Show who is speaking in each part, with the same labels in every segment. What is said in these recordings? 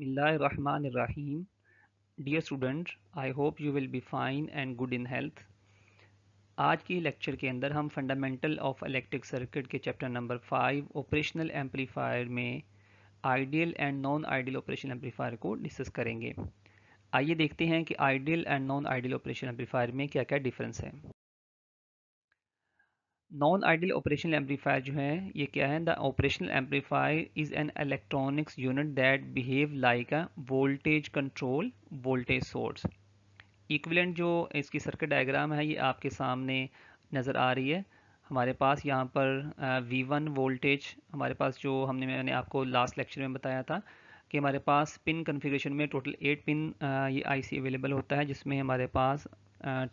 Speaker 1: Rahim dear student I hope you will be fine and good in health आज के lecture के अंदर हम फंडामेंटल ऑफ इलेक्ट्रिक सर्किट के chapter number five operational amplifier में ideal and non ideal operation amplifier को discuss करेंगे आइए देखते हैं कि ideal and non ideal operation amplifier में क्या क्या डिफरेंस है नॉन आइडियल ऑपरेशनल एम्पलीफायर जो है ये क्या है the operational amplifier is an electronics unit that behave like a voltage control voltage source equivalent जो इसकी सर्किट डायग्राम है ये आपके सामने नज़र आ रही है हमारे पास यहाँ पर वी वन वोल्टेज हमारे पास जो हमने मैंने आपको लास्ट लेक्चर में बताया था कि हमारे पास पिन कन्फिग्रेशन में टोटल एट पिन ये आई अवेलेबल होता है जिसमें हमारे पास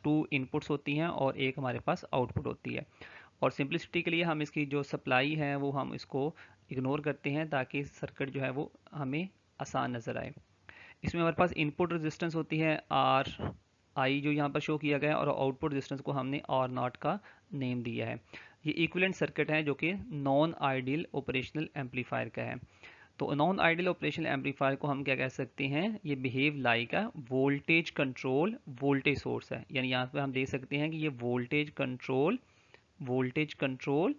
Speaker 1: टू इनपुट्स होती हैं और एक हमारे पास आउटपुट होती है और सिंप्लिसिटी के लिए हम इसकी जो सप्लाई है वो हम इसको इग्नोर करते हैं ताकि सर्किट जो है वो हमें आसान नज़र आए इसमें हमारे पास इनपुट रेजिस्टेंस होती है आर आई जो यहाँ पर शो किया गया है और आउटपुट रेजिस्टेंस को हमने आर नॉट का नेम दिया है ये इक्विलेंट सर्किट है जो कि नॉन आइडियल ऑपरेशनल एम्पलीफायर का है तो नॉन आइडियल ऑपरेशनल एम्पलीफायर को हम क्या कह सकते हैं ये बिहेव लाइक है वोल्टेज कंट्रोल वोल्टेज सोर्स है यानी यहाँ पर हम देख सकते हैं कि ये voltage control voltage control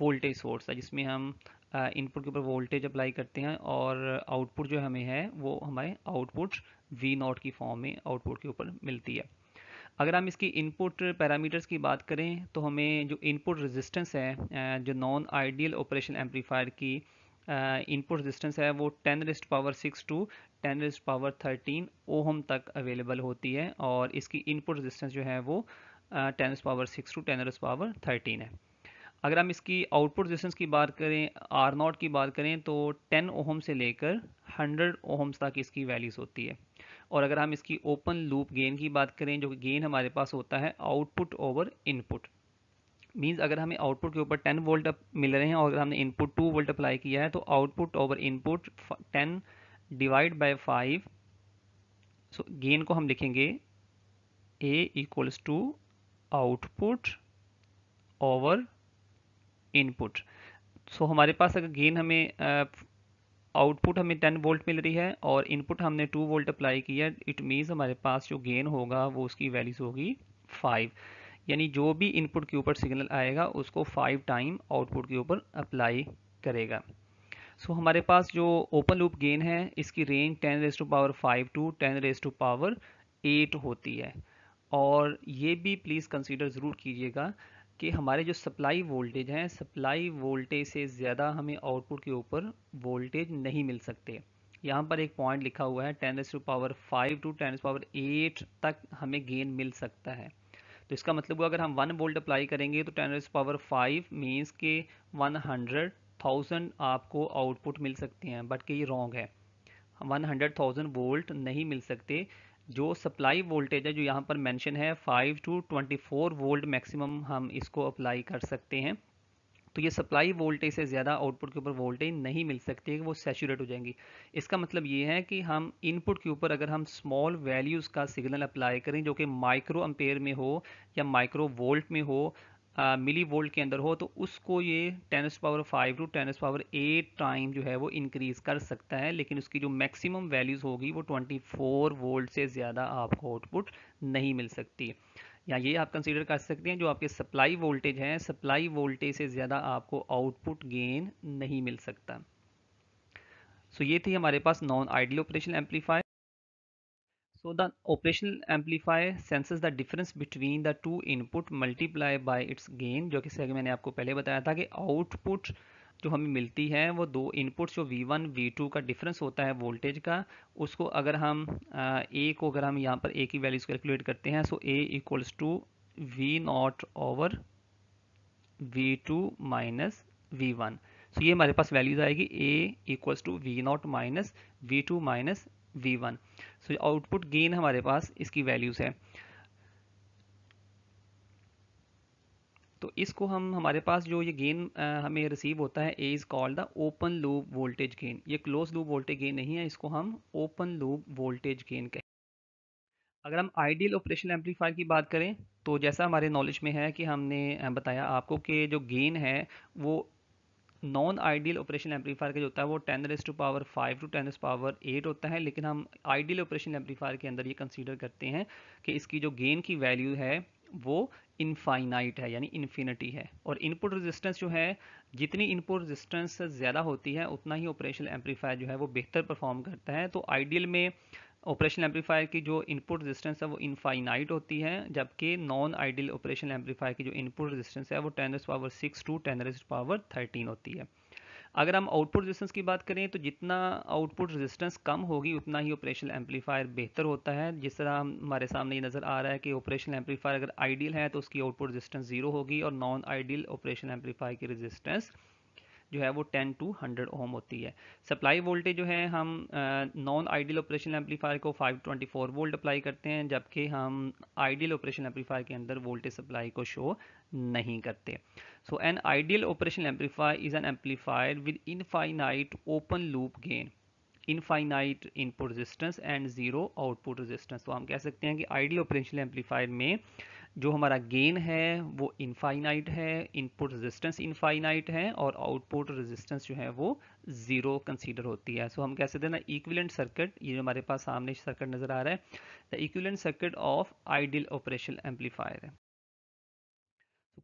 Speaker 1: voltage source है जिसमें हम इनपुट के ऊपर वोल्टेज अप्लाई करते हैं और आउटपुट जो हमें है वो हमारे आउटपुट वी नॉट की फॉर्म में आउटपुट के ऊपर मिलती है अगर हम इसकी इनपुट पैरामीटर्स की बात करें तो हमें जो इनपुट रेजिस्टेंस है जो नॉन आइडियल ऑपरेशन एम्पलीफायर की इनपुट रेजिस्टेंस है वो 10 raised power 6 to 10 raised power 13 ohm तक अवेलेबल होती है और इसकी इनपुट रेजिस्टेंस जो है वो ten's power six to ten's power thirteen है अगर हम इसकी आउटपुट रेजिस्टेंस की बात करें आर नॉट की बात करें तो 10 ओहम से लेकर 100 ओहम्स तक इसकी वैल्यूज होती है और अगर हम इसकी ओपन लूप गेन की बात करें जो गेन हमारे पास होता है आउटपुट ओवर इनपुट मींस अगर हमें आउटपुट के ऊपर 10 वोल्ट मिल रहे हैं और अगर हमने इनपुट 2 वोल्ट अप्लाई किया है तो output over input 10 divide by 5 so gain को हम लिखेंगे A equals to output over input so हमारे पास अगर गेन हमें आउटपुट हमें 10 वोल्ट मिल रही है और इनपुट हमने 2 वोल्ट अप्लाई किया इट मीन्स हमारे पास जो गेन होगा वो उसकी वैल्यूज होगी 5 यानी जो भी इनपुट के ऊपर सिग्नल आएगा उसको 5 टाइम आउटपुट के ऊपर अप्लाई करेगा सो so, हमारे पास जो ओपन लूप गेन है इसकी range 10 raise to power 5 to 10 raise to power 8 होती है और ये भी प्लीज़ कंसीडर ज़रूर कीजिएगा कि हमारे जो सप्लाई वोल्टेज हैं सप्लाई वोल्टेज से ज़्यादा हमें आउटपुट के ऊपर वोल्टेज नहीं मिल सकते यहाँ पर एक पॉइंट लिखा हुआ है ten's to power five to ten's power eight तक हमें गेन मिल सकता है तो इसका मतलब हुआ अगर हम वन वोल्ट अप्लाई करेंगे तो ten's power five means के वन हंड्रेड थाउजेंड आपको आउटपुट मिल सकते हैं बट कि ये रॉन्ग है वन हंड्रेड थाउजेंड वोल्ट नहीं मिल सकते जो सप्लाई वोल्टेज है जो यहाँ पर मेंशन है 5 टू 24 वोल्ट मैक्सिमम हम इसको अप्लाई कर सकते हैं तो ये सप्लाई वोल्टेज से ज़्यादा आउटपुट के ऊपर वोल्टेज नहीं मिल सकती है वो सेचूरेट हो जाएंगी इसका मतलब ये है कि हम इनपुट के ऊपर अगर हम स्मॉल वैल्यूज़ का सिग्नल अप्लाई करें जो कि माइक्रो अम्पेयर में हो या माइक्रो वोल्ट में हो मिली वोल्ट के अंदर हो तो उसको ये ten's power five to ten's power eight time जो है वो इंक्रीज़ कर सकता है लेकिन उसकी जो मैक्सिमम वैल्यूज़ होगी वो ट्वेंटी फोर वोल्ट से ज़्यादा आपको आउटपुट नहीं मिल सकती या ये आप कंसीडर कर सकते हैं जो आपके सप्लाई वोल्टेज हैं सप्लाई वोल्टेज से ज़्यादा आपको आउटपुट गेन नहीं मिल सकता सो so ये थी हमारे पास non ideal operation amplifier So the operational amplifier senses the difference between the two input multiply by its gain जो कि मैंने आपको पहले बताया था कि output जो हमें मिलती है वो दो इनपुट्स जो V1, V2 का डिफरेंस होता है वोल्टेज का उसको अगर हम ए को अगर हम यहाँ पर ए की वैल्यूज कैलकुलेट करते हैं so A equals to V naught over V two minus V one so ये हमारे पास वैल्यूज आएगी A equals to V naught minus V two minus one so output gain हमारे पास इसकी वैल्यूज़ है तो इसको हम हमारे पास जो ये गेन हमें रिसीव होता है A is called the open loop voltage gain ये क्लोज लूप वोल्टेज गेन नहीं है इसको हम ओपन लूप वोल्टेज गेन कहें अगर हम आइडियल ऑपरेशन एम्पलीफायर की बात करें तो जैसा हमारे नॉलेज में है कि हमने बताया आपको कि जो गेन है वो नॉन आइडियल ऑपरेशन एम्पलीफायर का जो होता है वो ten raise to power five to ten raise power eight होता है लेकिन हम आइडियल ऑपरेशन एम्पलीफायर के अंदर ये कंसीडर करते हैं कि इसकी जो गेन की वैल्यू है वो इनफाइनाइट है यानी इन्फिनिटी है और इनपुट रेजिस्टेंस जो है जितनी इनपुट रेजिस्टेंस ज़्यादा होती है उतना ही ऑपरेशन एम्पलीफायर जो है वो बेहतर परफॉर्म करता है तो आइडियल में ऑपरेशन एम्पलीफायर की जो इनपुट रेजिस्टेंस है वो इनफाइनाइट होती है जबकि नॉन आइडियल ऑपरेशन एम्पलीफायर की जो इनपुट रेजिस्टेंस है वो ten power six to ten power thirteen होती है अगर हम आउटपुट रेजिस्टेंस की बात करें तो जितना आउटपुट रेजिस्टेंस कम होगी उतना ही ऑपरेशन एम्पलीफायर बेहतर होता है जिस तरह हमारे सामने ये नज़र आ रहा है कि ऑपरेशन एम्पलीफायर अगर आइडियल है तो उसकी आउटपुट रेजिस्टेंस जीरो होगी और नॉन आइडियल ऑपरेशन एम्पलीफायर की रेजिस्टेंस जो है वो 10 टू 100 ओम होती है सप्लाई वोल्टेज जो है हम नॉन आइडियल ऑपरेशन एम्पलीफायर को 524 वोल्ट अप्लाई करते हैं जबकि हम आइडियल ऑपरेशन एम्पलीफायर के अंदर वोल्टेज सप्लाई को शो नहीं करते so an ideal operation amplifier is an amplifier with infinite open loop gain infinite input resistance and zero output resistance तो हम कह सकते हैं कि आइडियल ऑपरेशन एम्पलीफायर में जो हमारा गेन है वो इनफाइनाइट है इनपुट रेजिस्टेंस इनफाइनाइट है और आउटपुट रेजिस्टेंस जो है वो ज़ीरो कंसीडर होती है सो so, हम कह सकते हैं ना इक्विलेंट सर्किट ये हमारे पास सामने सर्किट नज़र आ रहा है the equivalent circuit of ideal operation amplifier है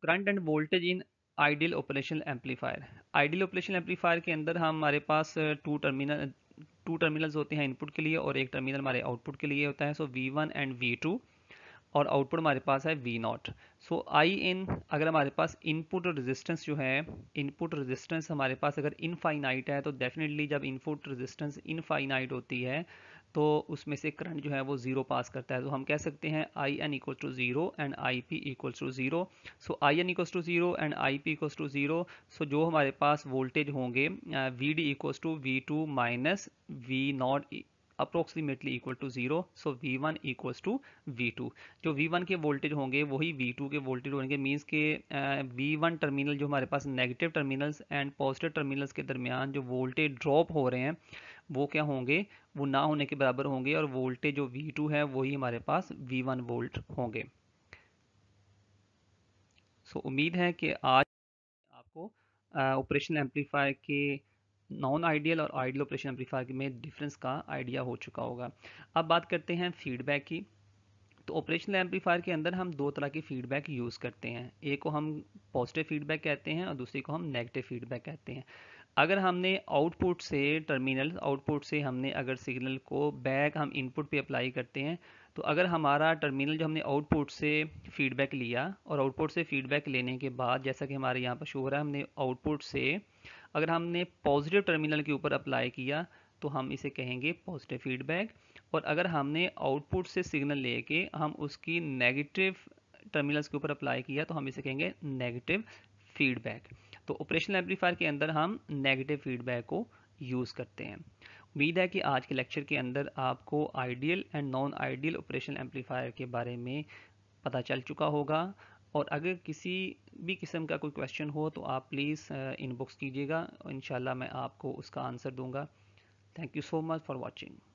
Speaker 1: current and voltage in ideal operation amplifier ideal operation amplifier के अंदर हम हमारे पास टू टर्मिनल टू टर्मिनल्स होते हैं इनपुट के लिए और एक टर्मिनल हमारे आउटपुट के लिए होता है so V one and V two और आउटपुट हमारे पास है वी नॉट सो आई इन अगर हमारे पास इनपुट रेजिस्टेंस जो है इनपुट रेजिस्टेंस हमारे पास अगर इनफाइनाइट है तो डेफिनेटली जब इनपुट रेजिस्टेंस इनफाइनाइट होती है तो उसमें से करंट जो है वो ज़ीरो पास करता है तो हम कह सकते हैं I N equals to zero and I P equals to zero so I N equal to zero and I P equals to zero so जो हमारे पास वोल्टेज होंगे V D equal to V two minus V naught approximately equal to zero so V one equals to V two जो V one के voltage होंगे वही V two के voltage होंगे मीन्स के वी वन टर्मिनल जो हमारे पास negative terminals and positive terminals के दरमियान जो वोल्टेज ड्रॉप हो रहे हैं वो क्या होंगे वो ना होने के बराबर होंगे और वोल्टेज जो वी टू है वही हमारे पास वी वन वोल्ट होंगे सो so, उम्मीद है कि आज आपको ऑपरेशन एम्पलीफायर के नॉन आइडियल और आइडियल ऑपरेशन एम्पलीफायर में डिफरेंस का आइडिया हो चुका होगा अब बात करते हैं फीडबैक की तो ऑपरेशनल एम्पलीफायर के अंदर हम दो तरह की फीडबैक यूज़ करते हैं एक को हम पॉजिटिव फीडबैक कहते हैं और दूसरी को हम नेगेटिव फीडबैक कहते हैं अगर हमने आउटपुट से टर्मिनल आउटपुट से हमने अगर सिग्नल को बैक हम इनपुट पे अप्लाई करते हैं तो अगर हमारा टर्मिनल जो हमने आउटपुट से फीडबैक लिया और आउटपुट से फीडबैक लेने के बाद जैसा कि हमारे यहाँ पर शो हो रहा है हमने आउटपुट से अगर हमने पॉजिटिव टर्मिनल के ऊपर अप्लाई किया तो हम इसे कहेंगे पॉजिटिव फीडबैक और अगर हमने आउटपुट से सिग्नल लेके हम उसकी नेगेटिव टर्मिनल्स के ऊपर अप्लाई किया तो हम इसे कहेंगे नेगेटिव फीडबैक तो ऑपरेशनल एम्पलीफायर के अंदर हम नेगेटिव फीडबैक को यूज़ करते हैं उम्मीद है कि आज के लेक्चर के अंदर आपको ideal and non ideal operational amplifier के बारे में पता चल चुका होगा और अगर किसी भी किस्म का कोई क्वेश्चन हो तो आप प्लीज़ इनबॉक्स uh, कीजिएगा इन मैं आपको उसका आंसर दूंगा thank you so much for watching